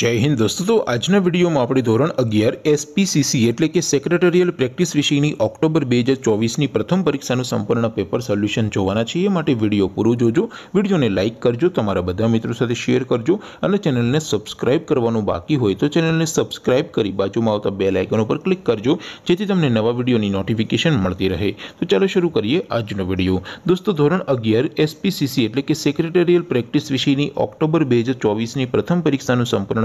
જય હિન્દ દોસ્તો તો આજના વિડીયોમાં આપણે ધોરણ અગિયાર એસપીસીસી એટલે કે સેક્રેટરિયલ પ્રેક્ટિસ વિષયની ઓક્ટોબર બે હજાર ચોવીસની પ્રથમ પરીક્ષાનું સંપૂર્ણ પેપર સોલ્યુશન જોવાના છે એ માટે વિડીયો પૂરો જોજો વિડીયોને લાઇક કરજો તમારા બધા મિત્રો સાથે શેર કરજો અને ચેનલને સબસ્ક્રાઇબ કરવાનું બાકી હોય તો ચેનલને સબસ્ક્રાઇબ કરી બાજુમાં આવતા બે લાઇકન ઉપર ક્લિક કરજો જેથી તમને નવા વિડીયોની નોટિફિકેશન મળતી રહે તો ચાલો શરૂ કરીએ આજનો વિડીયો દોસ્તો ધોરણ અગિયાર એસપીસીસી એટલે કે સેક્રેટરિયલ પ્રેક્ટિસ વિષયની ઓક્ટોબર બે હજાર ચોવીસની પ્રથમ પરીક્ષાનું સંપૂર્ણ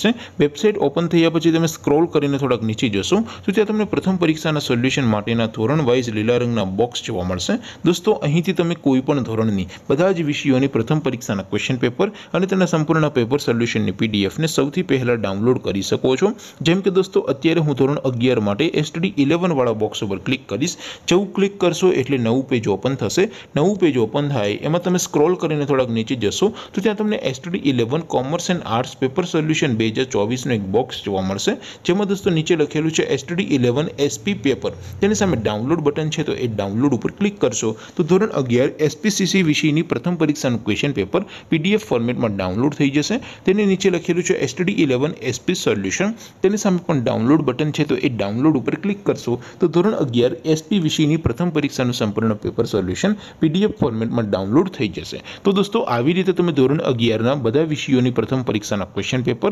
મળશે વેબસાઇટ ઓપન થયા પછી તમે સ્ક્રોલ કરીને થોડાક નીચે જશો તો ત્યાં તમને પ્રથમ પરીક્ષાના સોલ્યુશન માટેના ધોરણ વાઇઝ લીલા રંગના બોક્સ જોવા મળશે દોસ્તો અહીંથી તમે કોઈપણ ધોરણની બધા જ વિષયોની પ્રથમ પરીક્ષાના ક્વેશ્ચન પેપર અને તેના સંપૂર્ણ પેપર સોલ્યુશનની પીડીએફને સૌથી પહેલાં ડાઉનલોડ કરી શકો છો જેમ કે દોસ્તો અત્યારે હું ધોરણ અગિયાર માટે એસટડી ઇલેવનવાળા બોક્સ ઉપર ક્લિક કરીશ જવું ક્લિક કરશો એટલે નવું પેજ ઓપન થશે નવું પેજ ઓપન થાય એમાં તમે સ્ક્રોલ કરીને થોડાક નીચે જશો તો ત્યાં તમને STD eleven commerce and arts paper solution બે હજાર ચોવીસનું એક બોક્સ જોવા મળશે જેમાં દોસ્તો નીચે લખેલું છે એસટીડી ઇલેવન એસપી પેપર તેની સામે ડાઉનલોડ બટન છે તો એ ડાઉનલોડ ઉપર ક્લિક કરશો તો ધોરણ અગિયાર એસપીસીસી વિષયની પ્રથમ પરીક્ષાનું ક્વેશ્ચન પેપર પીડીએફ ફોર્મેટમાં ડાઉનલોડ થઈ જશે તેની નીચે લખેલું છે એસટીડી ઇલેવન એસપી સોલ્યુશન તેની સામે પણ ડાઉનલોડ બટન છે તો એ ડાઉનલોડ ઉપર ક્લિક કરશો તો ધોરણ અગિયાર એસપી વિષયની પ્રથમ પરીક્ષાનું સંપૂર્ણ પેપર સોલ્યુશન પીડીએફ ફોર્મેટમાં ડાઉનલોડ થઈ જશે તો દોસ્તો આવી રીતે તમે ધોરણ અગિયારના બધા વિષયોની પ્રથમ પરીક્ષાના ક્વેશ્ચન પેપર